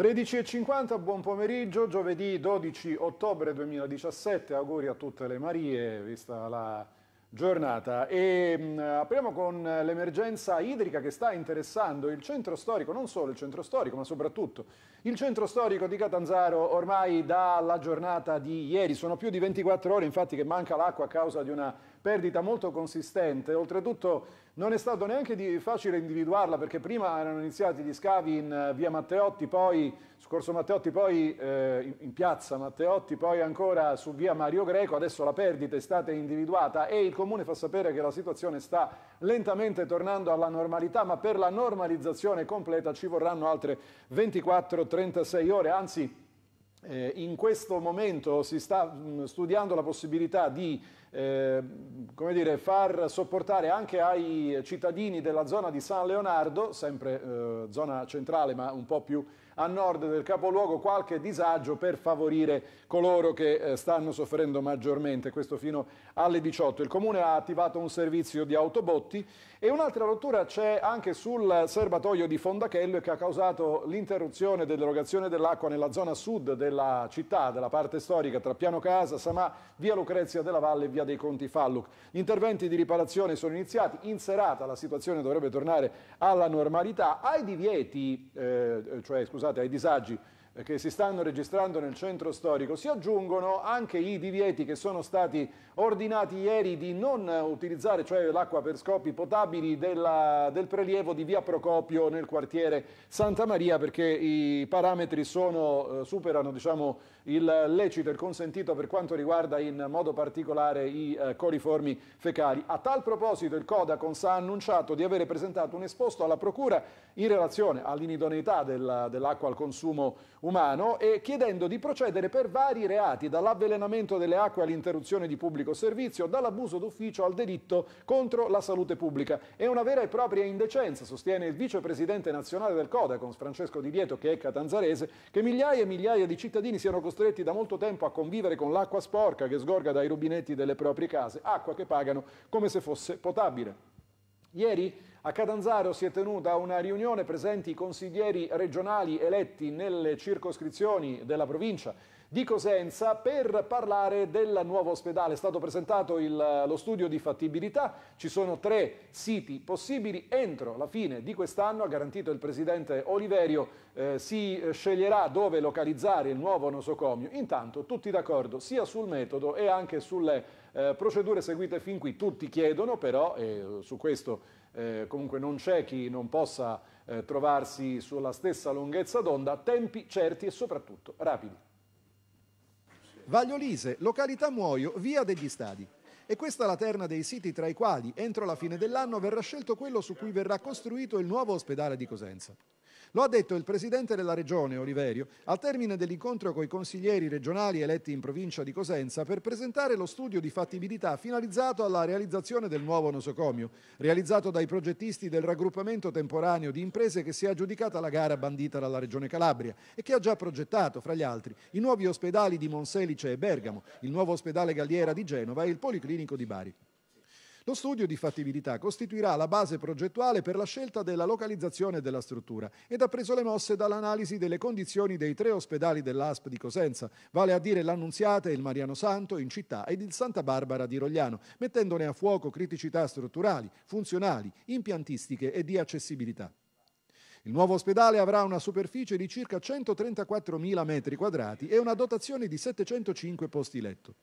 13.50, buon pomeriggio, giovedì 12 ottobre 2017, auguri a tutte le Marie, vista la giornata. E mh, mm, apriamo con l'emergenza idrica che sta interessando il centro storico, non solo il centro storico, ma soprattutto il centro storico di Catanzaro ormai dalla giornata di ieri. Sono più di 24 ore infatti che manca l'acqua a causa di una perdita molto consistente. Oltretutto non è stato neanche facile individuarla perché prima erano iniziati gli scavi in eh, via Matteotti, poi su Corso Matteotti, poi eh, in piazza Matteotti, poi ancora su via Mario Greco, adesso la perdita è stata individuata e il Comune fa sapere che la situazione sta lentamente tornando alla normalità, ma per la normalizzazione completa ci vorranno altre 24-36 ore, anzi eh, in questo momento si sta mh, mm, studiando la possibilità di eh, dire, far sopportare anche ai cittadini della zona di San Leonardo, sempre eh, zona centrale ma un po' più a nord del capoluogo, qualche disagio per favorire coloro che eh, stanno soffrendo maggiormente, questo fino alle 18. Il Comune ha attivato un servizio di autobotti e un'altra rottura c'è anche sul serbatoio di Fondachello che ha causato l'interruzione dell'erogazione dell'acqua nella zona sud della città, della parte storica tra Piano Casa, Samà, via Lucrezia della Valle e via dei Conti Falluc. Gli interventi di riparazione sono iniziati, in serata la situazione dovrebbe tornare alla normalità. Ai divieti, eh, cioè scusate, ai disagi eh, che si stanno registrando nel centro storico, si aggiungono anche i divieti che sono stati ordinati ieri di non utilizzare, cioè l'acqua per scopi potabili della, del prelievo di via Procopio nel quartiere Santa Maria perché i parametri sono, eh, superano diciamo, il lecito, il consentito per quanto riguarda in modo particolare i eh, coliformi fecali. A tal proposito il Codacons ha annunciato di avere presentato un esposto alla Procura in relazione all'inidoneità dell'acqua dell al consumo umano e chiedendo di procedere per vari reati, dall'avvelenamento delle acque all'interruzione di pubblico servizio, dall'abuso d'ufficio al delitto contro la salute pubblica. È una vera e propria indecenza, sostiene il vicepresidente nazionale del Codacons, Francesco Di Vieto, che è catanzarese, che migliaia e migliaia di cittadini siano costretti costretti da molto tempo a convivere con l'acqua sporca che sgorga dai rubinetti delle proprie case, acqua che pagano come se fosse potabile. Ieri a Catanzaro si è tenuta una riunione presenti i consiglieri regionali eletti nelle circoscrizioni della provincia di Cosenza per parlare del nuovo ospedale. È stato presentato il, lo studio di fattibilità, ci sono tre siti possibili. Entro la fine di quest'anno, ha garantito il presidente Oliverio, eh, si eh, sceglierà dove localizzare il nuovo nosocomio. Intanto tutti d'accordo sia sul metodo e anche sulle eh, procedure seguite fin qui. Tutti chiedono però, e eh, su questo eh, comunque non c'è chi non possa eh, trovarsi sulla stessa lunghezza d'onda, tempi certi e soprattutto rapidi. Vagliolise, località Muoio, via degli Stadi. E questa è la terna dei siti tra i quali, entro la fine dell'anno, verrà scelto quello su cui verrà costruito il nuovo ospedale di Cosenza. Lo ha detto il presidente della regione, Oliverio, al termine dell'incontro con i consiglieri regionali eletti in provincia di Cosenza per presentare lo studio di fattibilità finalizzato alla realizzazione del nuovo nosocomio, realizzato dai progettisti del raggruppamento temporaneo di imprese che si è aggiudicata la gara bandita dalla regione Calabria e che ha già progettato, fra gli altri, i nuovi ospedali di Monselice e Bergamo, il nuovo ospedale Galliera di Genova e il Policlinico di Bari. Lo studio di fattibilità costituirà la base progettuale per la scelta della localizzazione della struttura ed ha preso le mosse dall'analisi delle condizioni dei tre ospedali dell'ASP di Cosenza, vale a dire l'Annunziata e il Mariano Santo in città ed il Santa Barbara di Rogliano, mettendone a fuoco criticità strutturali, funzionali, impiantistiche e di accessibilità. Il nuovo ospedale avrà una superficie di circa 134.000 metri quadrati e una dotazione di 705 posti letto.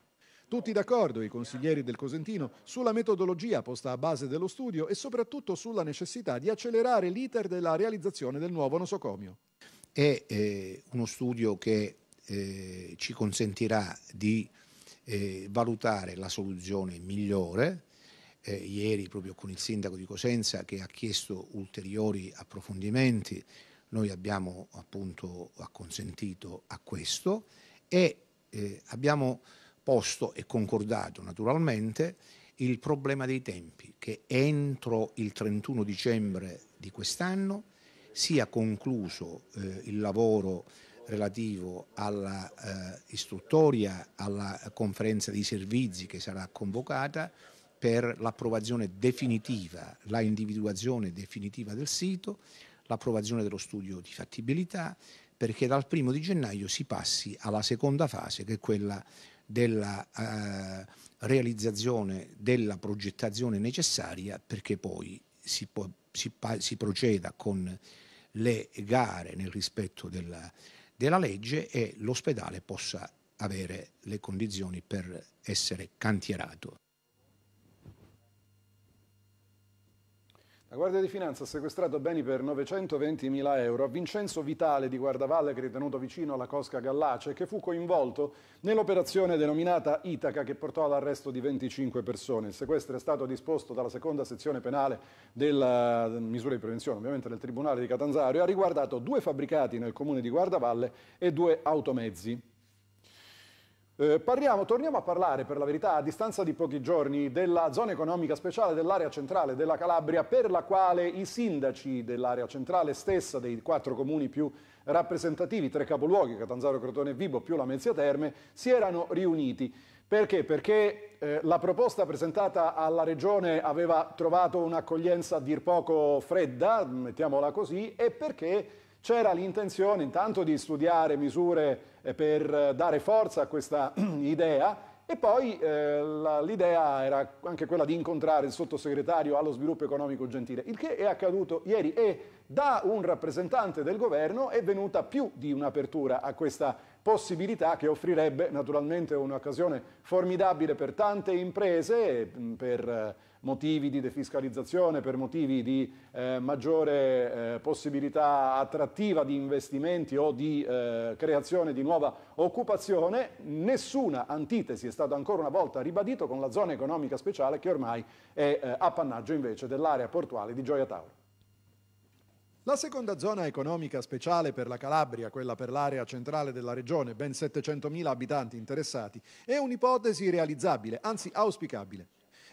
Tutti d'accordo, i consiglieri del Cosentino, sulla metodologia posta a base dello studio e soprattutto sulla necessità di accelerare l'iter della realizzazione del nuovo nosocomio. È eh, uno studio che eh, ci consentirà di eh, valutare la soluzione migliore. Eh, ieri, proprio con il sindaco di Cosenza, che ha chiesto ulteriori approfondimenti, noi abbiamo appunto acconsentito a questo e eh, abbiamo posto e concordato naturalmente il problema dei tempi, che entro il 31 dicembre di quest'anno sia concluso eh, il lavoro relativo alla eh, istruttoria, alla conferenza dei servizi che sarà convocata per l'approvazione definitiva, la individuazione definitiva del sito, l'approvazione dello studio di fattibilità, perché dal primo di gennaio si passi alla seconda fase che è quella della eh, realizzazione della progettazione necessaria perché poi si, può, si, si, proceda con le gare nel rispetto della, della legge e l'ospedale possa avere le condizioni per essere cantierato. La Guardia di Finanza ha sequestrato beni per 920.000 euro a Vincenzo Vitale di Guardavalle, che è ritenuto vicino alla Cosca Gallace, che fu coinvolto nell'operazione denominata Itaca, che portò all'arresto di 25 persone. Il sequestro è stato disposto dalla seconda sezione penale della eh, misura di prevenzione, ovviamente del Tribunale di Catanzaro, e ha riguardato due fabbricati nel comune di Guardavalle e due automezzi. Eh, parliamo, torniamo a parlare, per la verità, a distanza di pochi giorni, della zona economica speciale dell'area centrale della Calabria, per la quale i sindaci dell'area centrale stessa, dei quattro comuni più rappresentativi, tre capoluoghi, Catanzaro, Crotone e Vibo, più la Mezzia Terme, si erano riuniti. Perché? Perché eh, la proposta presentata alla Regione aveva trovato un'accoglienza a dir poco fredda, mettiamola così, e perché c'era l'intenzione intanto di studiare misure eh, per eh, dare forza a questa idea e poi eh, l'idea era anche quella di incontrare il sottosegretario allo sviluppo economico Gentile, il che è accaduto ieri e da un rappresentante del governo è venuta più di un'apertura a questa possibilità che offrirebbe naturalmente un'occasione formidabile per tante imprese, mm, per eh, motivi di defiscalizzazione, per motivi di eh, maggiore eh, possibilità attrattiva di investimenti o di eh, creazione di nuova occupazione, nessuna antitesi è stata ancora una volta ribadita con la zona economica speciale che ormai è eh, appannaggio invece dell'area portuale di Gioia Tauro. La seconda zona economica speciale per la Calabria, quella per l'area centrale della regione, ben 700.000 abitanti interessati, è un'ipotesi realizzabile, anzi auspicabile.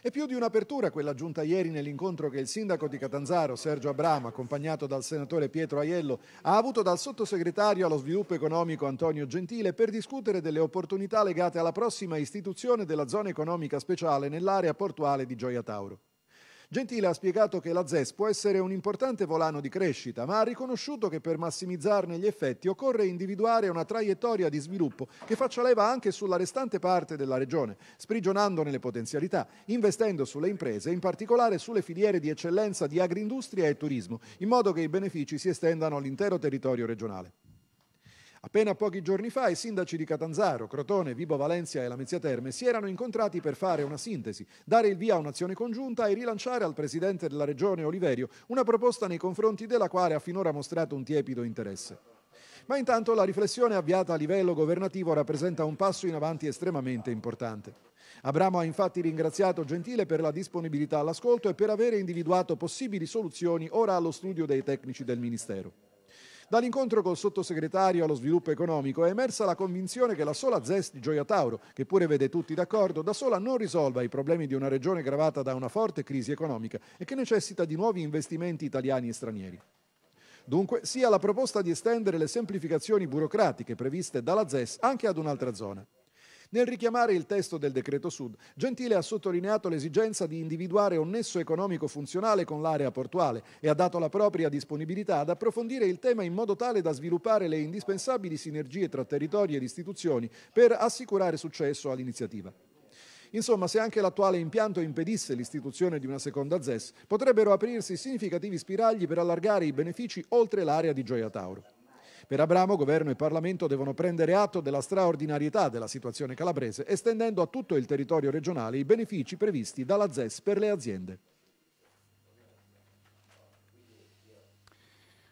È più di un'apertura quella giunta ieri nell'incontro che il sindaco di Catanzaro, Sergio Abramo, accompagnato dal senatore Pietro Aiello, ha avuto dal sottosegretario allo sviluppo economico Antonio Gentile per discutere delle opportunità legate alla prossima istituzione della zona economica speciale nell'area portuale di Gioia Tauro. Gentile ha spiegato che la ZES può essere un importante volano di crescita, ma ha riconosciuto che per massimizzarne gli effetti occorre individuare una traiettoria di sviluppo che faccia leva anche sulla restante parte della regione, sprigionandone le potenzialità, investendo sulle imprese, in particolare sulle filiere di eccellenza di agroindustria e turismo, in modo che i benefici si estendano all'intero territorio regionale. Appena pochi giorni fa i sindaci di Catanzaro, Crotone, Vibo Valencia e Lamezia Terme si erano incontrati per fare una sintesi, dare il via a un'azione congiunta e rilanciare al presidente della regione Oliverio una proposta nei confronti della quale ha finora mostrato un tiepido interesse. Ma intanto la riflessione avviata a livello governativo rappresenta un passo in avanti estremamente importante. Abramo ha infatti ringraziato Gentile per la disponibilità all'ascolto e per aver individuato possibili soluzioni ora allo studio dei tecnici del Ministero. Dall'incontro col sottosegretario allo sviluppo economico è emersa la convinzione che la sola ZES di Gioia Tauro, che pure vede tutti d'accordo, da sola non risolva i problemi di una regione gravata da una forte crisi economica e che necessita di nuovi investimenti italiani e stranieri. Dunque, sia la proposta di estendere le semplificazioni burocratiche previste dalla ZES anche ad un'altra zona. Nel richiamare il testo del decreto Sud, Gentile ha sottolineato l'esigenza di individuare un nesso economico funzionale con l'area portuale e ha dato la propria disponibilità ad approfondire il tema in modo tale da sviluppare le indispensabili sinergie tra territori ed istituzioni per assicurare successo all'iniziativa. Insomma, se anche l'attuale impianto impedisse l'istituzione di una seconda ZES, potrebbero aprirsi significativi spiragli per allargare i benefici oltre l'area di Gioia Tauro. Per Abramo governo e Parlamento devono prendere atto della straordinarietà della situazione calabrese, estendendo a tutto il territorio regionale i benefici previsti dalla ZES per le aziende.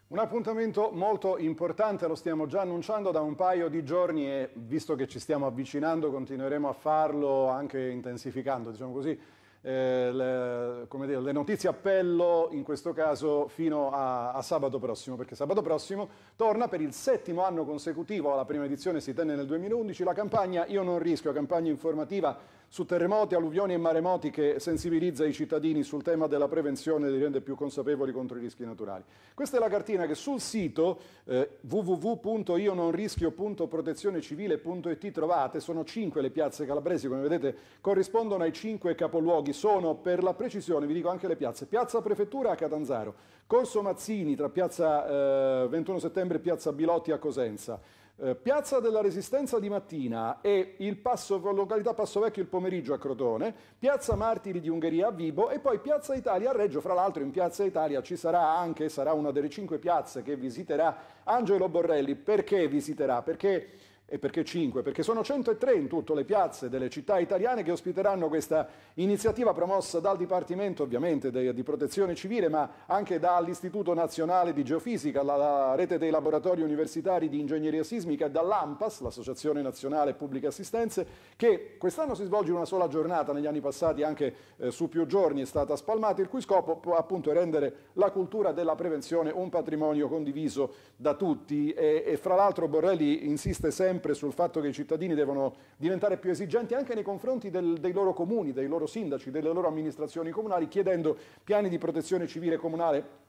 Un appuntamento molto importante, lo stiamo già annunciando da un paio di giorni e visto che ci stiamo avvicinando continueremo a farlo anche intensificando, diciamo così, eh, le, dire, le, notizie appello in questo caso fino a, a, sabato prossimo, perché sabato prossimo torna per il settimo anno consecutivo, la prima edizione si tenne nel 2011, la campagna Io non rischio, campagna informativa su terremoti, alluvioni e maremoti che sensibilizza i cittadini sul tema della prevenzione e li rende più consapevoli contro i rischi naturali. Questa è la cartina che sul sito eh, www.iononrischio.protezionecivile.it trovate, sono cinque le piazze calabresi, come vedete corrispondono ai cinque capoluoghi, sono per la precisione, vi dico anche le piazze, Piazza Prefettura a Catanzaro, Corso Mazzini tra Piazza eh, 21 Settembre e Piazza Bilotti a Cosenza, eh, Piazza della Resistenza di mattina e Passo, località Passo Vecchio il pomeriggio a Crotone, Piazza Martiri di Ungheria a Vibo e poi Piazza Italia a Reggio. Fra l'altro in Piazza Italia ci sarà anche, sarà una delle cinque piazze che visiterà Angelo Borrelli. Perché visiterà? Perché e perché 5? Perché sono 103 in tutto le piazze delle città italiane che ospiteranno questa iniziativa promossa dal Dipartimento ovviamente di Protezione Civile ma anche dall'Istituto Nazionale di Geofisica, la, la rete dei laboratori universitari di ingegneria sismica e dall'AMPAS, l'Associazione Nazionale Pubbliche Assistenze, che quest'anno si svolge in una sola giornata, negli anni passati anche eh, su più giorni è stata spalmata, il cui scopo appunto è rendere la cultura della prevenzione un patrimonio condiviso da tutti e, e fra l'altro Borrelli insiste sempre sempre sul fatto che i cittadini devono diventare più esigenti anche nei confronti del, dei loro comuni, dei loro sindaci, delle loro amministrazioni comunali, chiedendo piani di protezione civile comunale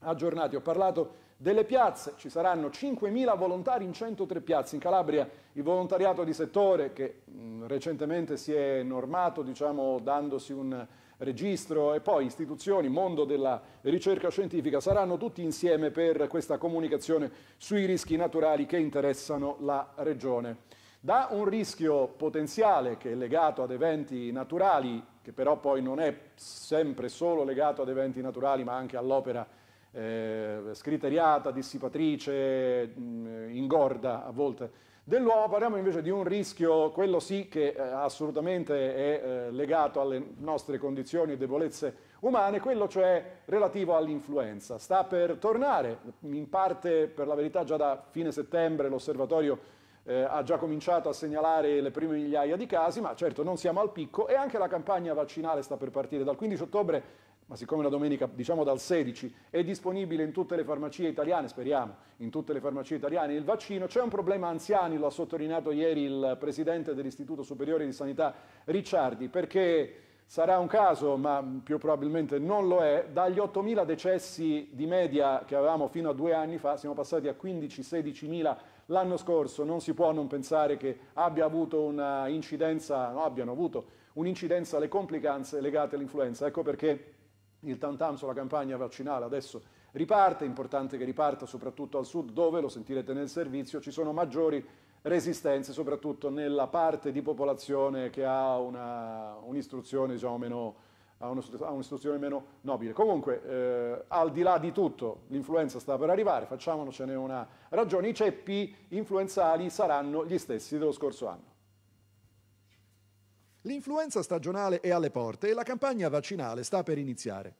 aggiornati. Ho parlato delle piazze, ci saranno 5.000 volontari in 103 piazze. In Calabria il volontariato di settore che mh, recentemente si è normato, diciamo, dandosi un registro e poi istituzioni, mondo della ricerca scientifica saranno tutti insieme per questa comunicazione sui rischi naturali che interessano la regione. Da un rischio potenziale che è legato ad eventi naturali, che però poi non è sempre solo legato ad eventi naturali ma anche all'opera eh, scriteriata, dissipatrice, mh, ingorda a volte Dell'uomo parliamo invece di un rischio, quello sì che eh, assolutamente è eh, legato alle nostre condizioni e debolezze umane, quello cioè relativo all'influenza. Sta per tornare, in parte per la verità già da fine settembre l'osservatorio eh, ha già cominciato a segnalare le prime migliaia di casi, ma certo non siamo al picco e anche la campagna vaccinale sta per partire. Dal 15 ottobre ma siccome la domenica, diciamo dal 16, è disponibile in tutte le farmacie italiane, speriamo, in tutte le farmacie italiane il vaccino, c'è un problema anziani, lo ha sottolineato ieri il presidente dell'Istituto Superiore di Sanità Ricciardi, perché sarà un caso, ma più probabilmente non lo è, dagli 8.000 decessi di media che avevamo fino a due anni fa, siamo passati a 15-16.000 l'anno scorso, non si può non pensare che abbia avuto una incidenza, no, abbiano avuto un'incidenza le complicanze legate all'influenza, ecco perché il tantam sulla campagna vaccinale adesso riparte, è importante che riparta soprattutto al sud dove, lo sentirete nel servizio, ci sono maggiori resistenze, soprattutto nella parte di popolazione che ha una, un'istruzione, diciamo, meno, ha un'istruzione meno nobile. Comunque, eh, al di là di tutto, l'influenza sta per arrivare, facciamocene una ragione, i ceppi influenzali saranno gli stessi dello scorso anno. L'influenza stagionale è alle porte e la campagna vaccinale sta per iniziare.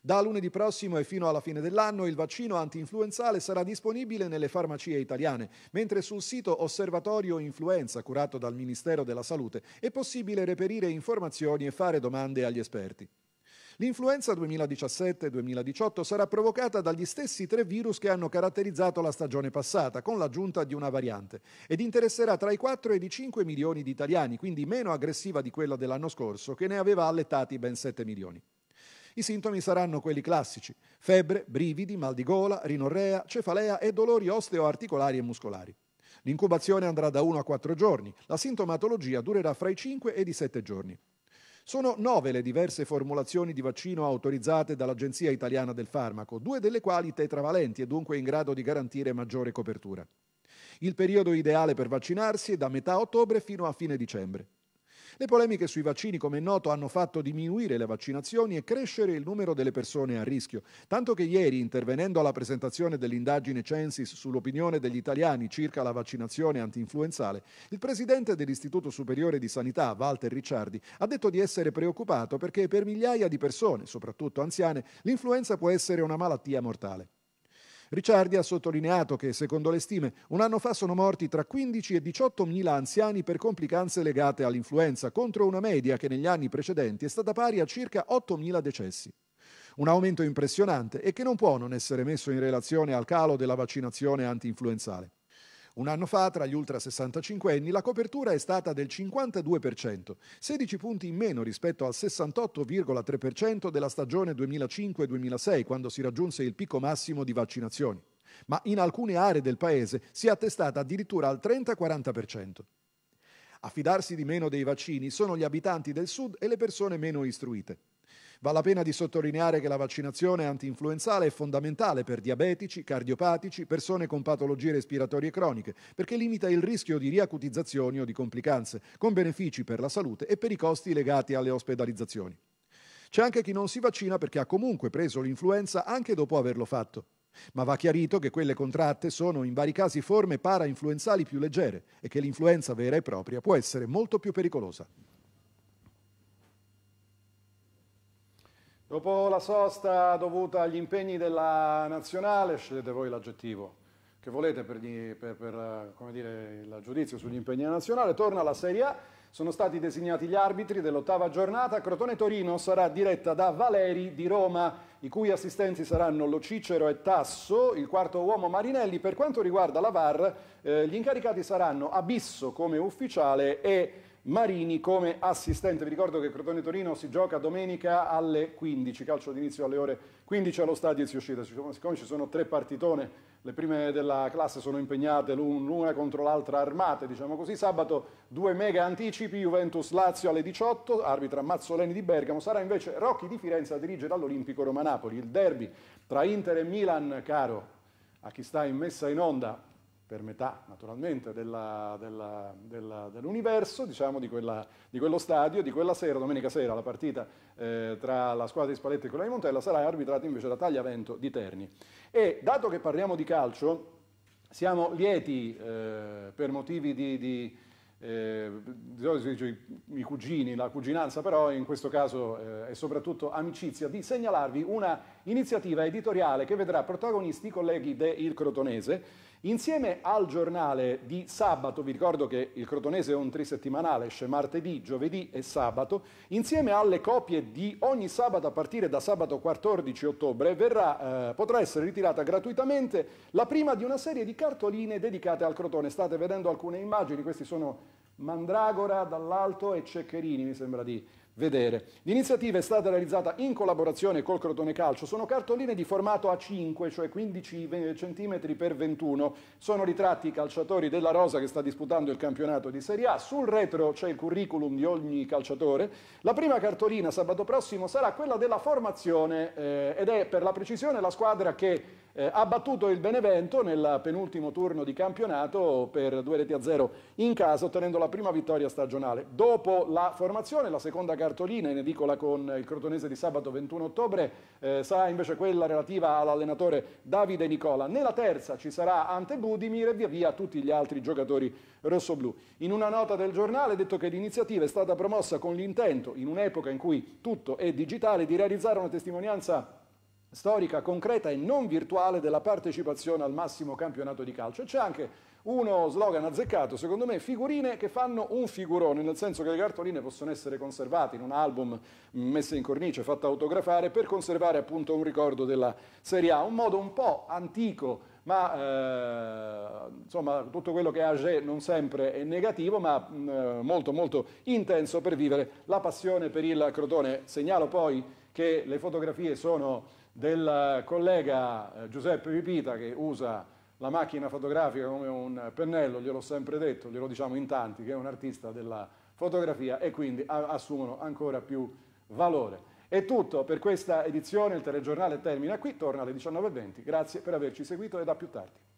Da lunedì prossimo e fino alla fine dell'anno il vaccino antinfluenzale sarà disponibile nelle farmacie italiane, mentre sul sito Osservatorio Influenza curato dal Ministero della Salute è possibile reperire informazioni e fare domande agli esperti. L'influenza 2017-2018 sarà provocata dagli stessi tre virus che hanno caratterizzato la stagione passata, con l'aggiunta di una variante, ed interesserà tra i 4 e i 5 milioni di italiani, quindi meno aggressiva di quella dell'anno scorso, che ne aveva allettati ben 7 milioni. I sintomi saranno quelli classici: febbre, brividi, mal di gola, rinorrea, cefalea e dolori osteoarticolari e muscolari. L'incubazione andrà da 1 a 4 giorni, la sintomatologia durerà fra i 5 ed i 7 giorni. Sono nove le diverse formulazioni di vaccino autorizzate dall'Agenzia Italiana del Farmaco, due delle quali tetravalenti e dunque in grado di garantire maggiore copertura. Il periodo ideale per vaccinarsi è da metà ottobre fino a fine dicembre. Le polemiche sui vaccini, come è noto, hanno fatto diminuire le vaccinazioni e crescere il numero delle persone a rischio, tanto che ieri, intervenendo alla presentazione dell'indagine Censis sull'opinione degli italiani circa la vaccinazione antinfluenzale, il presidente dell'Istituto Superiore di Sanità, Walter Ricciardi, ha detto di essere preoccupato perché per migliaia di persone, soprattutto anziane, l'influenza può essere una malattia mortale. Ricciardi ha sottolineato che, secondo le stime, un anno fa sono morti tra 15 e 18 mila anziani per complicanze legate all'influenza, contro una media che negli anni precedenti è stata pari a circa 8 mila decessi. Un aumento impressionante e che non può non essere messo in relazione al calo della vaccinazione anti-influenzale. Un anno fa, tra gli ultra 65 anni, la copertura è stata del 52%, 16 punti in meno rispetto al 68,3% della stagione 2005-2006, quando si raggiunse il picco massimo di vaccinazioni. Ma in alcune aree del paese si è attestata addirittura al 30-40%. A fidarsi di meno dei vaccini sono gli abitanti del sud e le persone meno istruite. Vale la pena di sottolineare che la vaccinazione anti-influenzale è fondamentale per diabetici, cardiopatici, persone con patologie respiratorie croniche, perché limita il rischio di riacutizzazioni o di complicanze, con benefici per la salute e per i costi legati alle ospedalizzazioni. C'è anche chi non si vaccina perché ha comunque preso l'influenza anche dopo averlo fatto. Ma va chiarito che quelle contratte sono in vari casi forme para-influenzali più leggere e che l'influenza vera e propria può essere molto più pericolosa. Dopo la sosta dovuta agli impegni della nazionale, scegliete voi l'aggettivo che volete per, gli, per, per eh, dire, il giudizio sugli impegni della nazionale, torna la Serie A, sono stati designati gli arbitri dell'ottava giornata, Crotone-Torino sarà diretta da Valeri di Roma, i cui assistenti saranno Lo Cicero e Tasso, il quarto uomo Marinelli, per quanto riguarda la VAR eh, gli incaricati saranno Abisso come ufficiale e... Marini come assistente. Vi ricordo che Crotone Torino si gioca domenica alle 15, calcio d'inizio alle ore 15 allo stadio e si uscita. Siccome ci sono tre partitone, le prime della classe sono impegnate l'una contro l'altra armate, diciamo così. Sabato due mega anticipi, Juventus-Lazio alle 18, arbitra Mazzoleni di Bergamo. Sarà invece Rocchi di Firenze a dirigere all'Olimpico Roma-Napoli. Il derby tra Inter e Milan, caro, a chi sta in messa in onda, per metà naturalmente dell'universo, diciamo di, quella, di, quello stadio, di quella sera, domenica sera, la partita eh, tra la squadra di Spalletti e quella di Montella sarà arbitrata invece da Tagliavento di Terni. E dato che parliamo di calcio, siamo lieti eh, per motivi di... di eh, i cugini, la cuginanza, però in questo caso è eh, soprattutto amicizia, di segnalarvi una iniziativa editoriale che vedrà protagonisti i colleghi de Il Crotonese, insieme al giornale di sabato, vi ricordo che Il Crotonese è un trisettimanale, esce martedì, giovedì e sabato, insieme alle copie di ogni sabato a partire da sabato 14 ottobre, verrà, eh, potrà essere ritirata gratuitamente la prima di una serie di cartoline dedicate al Crotone. State vedendo alcune immagini, questi sono Mandragora dall'alto e Ceccherini, mi sembra di vedere. L'iniziativa è stata realizzata in collaborazione col Crotone Calcio, sono cartoline di formato A5, cioè 15 cm x 21, sono ritratti i calciatori della Rosa che sta disputando il campionato di Serie A, sul retro c'è il curriculum di ogni calciatore, la prima cartolina sabato prossimo sarà quella della formazione eh, ed è per la precisione la squadra che eh, ha battuto il Benevento nel penultimo turno di campionato per due reti a zero in casa ottenendo la prima vittoria stagionale. Dopo la formazione la seconda cartolina cartolina in edicola con il Crotonese di sabato 21 ottobre, eh, sarà invece quella relativa all'allenatore Davide Nicola. Nella terza ci sarà Ante Budimir e via via tutti gli altri giocatori rossoblù. In una nota del giornale è detto che l'iniziativa è stata promossa con l'intento, in un'epoca in cui tutto è digitale, di realizzare una testimonianza storica, concreta e non virtuale della partecipazione al massimo campionato di calcio. c'è anche uno slogan azzeccato, secondo me, figurine che fanno un figurone, nel senso che le cartoline possono essere conservate in un album messe in cornice, fatte autografare, per conservare appunto un ricordo della Serie A, un modo un po' antico, ma eh, insomma tutto quello che è age non sempre è negativo, ma mh, eh, molto molto intenso per vivere la passione per il Crotone. Segnalo poi che le fotografie sono del collega eh, Giuseppe Pipita che usa la macchina fotografica come un pennello, glielo ho sempre detto, glielo diciamo in tanti, che è un artista della fotografia e quindi assumono ancora più valore. È tutto per questa edizione, il telegiornale termina qui, torna alle 19.20. Grazie per averci seguito e a più tardi.